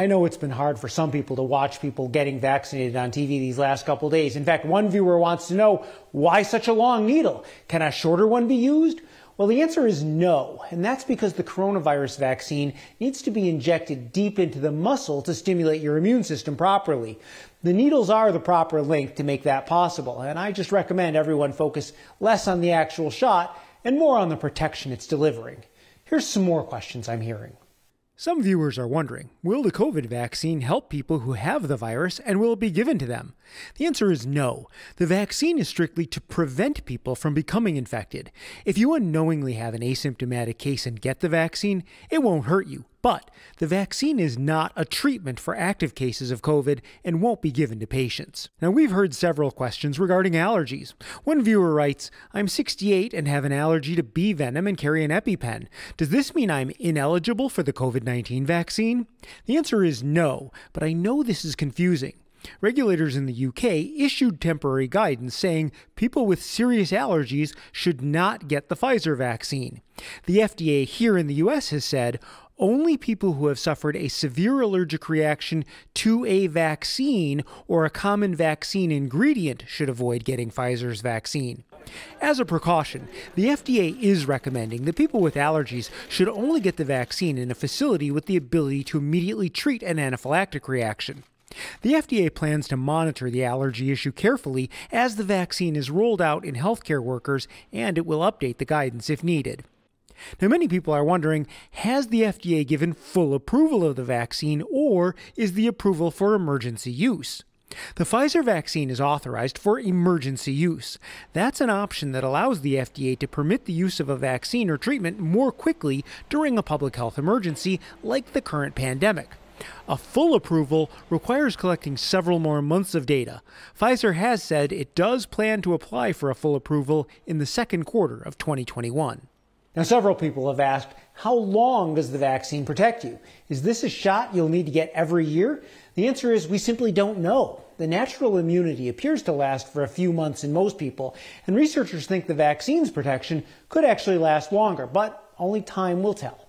I know it's been hard for some people to watch people getting vaccinated on TV these last couple days. In fact, one viewer wants to know why such a long needle? Can a shorter one be used? Well, the answer is no, and that's because the coronavirus vaccine needs to be injected deep into the muscle to stimulate your immune system properly. The needles are the proper length to make that possible, and I just recommend everyone focus less on the actual shot and more on the protection it's delivering. Here's some more questions I'm hearing. Some viewers are wondering will the COVID vaccine help people who have the virus and will it be given to them? The answer is no. The vaccine is strictly to prevent people from becoming infected. If you unknowingly have an asymptomatic case and get the vaccine, it won't hurt you. But the vaccine is not a treatment for active cases of COVID and won't be given to patients. Now, we've heard several questions regarding allergies. One viewer writes I'm 68 and have an allergy to bee venom and carry an EpiPen. Does this mean I'm ineligible for the COVID 19 vaccine? The answer is no, but I know this is confusing. Regulators in the UK issued temporary guidance saying people with serious allergies should not get the Pfizer vaccine. The FDA here in the US has said only people who have suffered a severe allergic reaction to a vaccine or a common vaccine ingredient should avoid getting Pfizer's vaccine. As a precaution, the FDA is recommending that people with allergies should only get the vaccine in a facility with the ability to immediately treat an anaphylactic reaction. The FDA plans to monitor the allergy issue carefully as the vaccine is rolled out in healthcare workers, and it will update the guidance if needed. Now, many people are wondering has the FDA given full approval of the vaccine, or is the approval for emergency use? The Pfizer vaccine is authorized for emergency use. That's an option that allows the FDA to permit the use of a vaccine or treatment more quickly during a public health emergency like the current pandemic. A full approval requires collecting several more months of data. Pfizer has said it does plan to apply for a full approval in the second quarter of 2021. Now, several people have asked, how long does the vaccine protect you? Is this a shot you'll need to get every year? The answer is we simply don't know. The natural immunity appears to last for a few months in most people, and researchers think the vaccine's protection could actually last longer, but only time will tell.